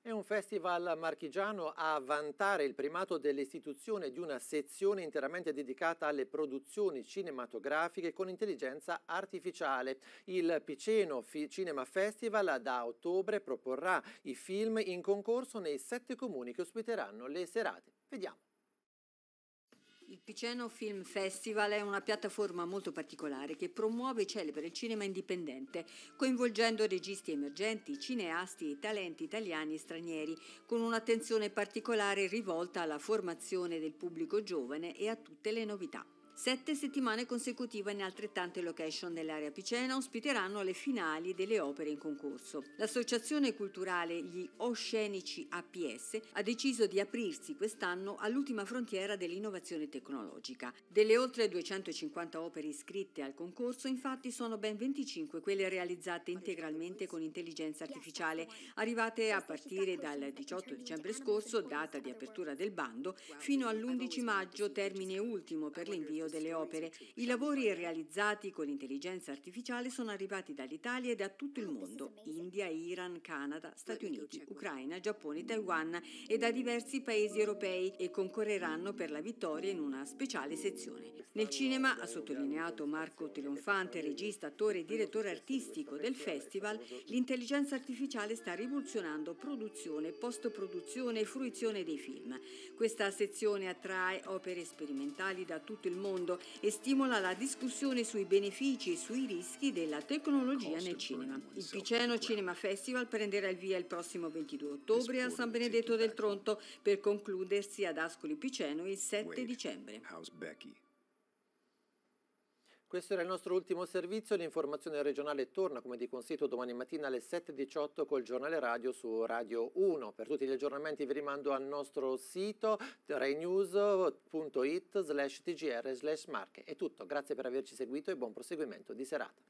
È un festival marchigiano a vantare il primato dell'istituzione di una sezione interamente dedicata alle produzioni cinematografiche con intelligenza artificiale. Il Piceno Cinema Festival da ottobre proporrà i film in concorso nei sette comuni che ospiteranno le serate. Vediamo. Piceno Film Festival è una piattaforma molto particolare che promuove e celebra il cinema indipendente, coinvolgendo registi emergenti, cineasti e talenti italiani e stranieri, con un'attenzione particolare rivolta alla formazione del pubblico giovane e a tutte le novità. Sette settimane consecutive in altrettante location dell'area picena ospiteranno le finali delle opere in concorso. L'associazione culturale Gli Oscenici APS ha deciso di aprirsi quest'anno all'ultima frontiera dell'innovazione tecnologica. Delle oltre 250 opere iscritte al concorso, infatti, sono ben 25 quelle realizzate integralmente con intelligenza artificiale, arrivate a partire dal 18 dicembre scorso, data di apertura del bando, fino all'11 maggio, termine ultimo per l'invio delle Opere, i lavori realizzati con l'intelligenza artificiale sono arrivati dall'Italia e da tutto il mondo, India, Iran, Canada, Stati Uniti, Ucraina, Giappone, Taiwan e da diversi paesi europei e concorreranno per la vittoria in una speciale sezione. Nel cinema, ha sottolineato Marco Trionfante, regista, attore e direttore artistico del festival, l'intelligenza artificiale sta rivoluzionando produzione, post-produzione e fruizione dei film. Questa sezione attrae opere sperimentali da tutto il mondo mondo e stimola la discussione sui benefici e sui rischi della tecnologia nel cinema. Il Piceno Cinema Festival prenderà il via il prossimo 22 ottobre a San Benedetto del Tronto per concludersi ad Ascoli Piceno il 7 dicembre. Questo era il nostro ultimo servizio, l'informazione regionale torna come di consueto domani mattina alle 7.18 col giornale radio su Radio 1. Per tutti gli aggiornamenti vi rimando al nostro sito renews.it slash tgr slash marche. È tutto, grazie per averci seguito e buon proseguimento di serata.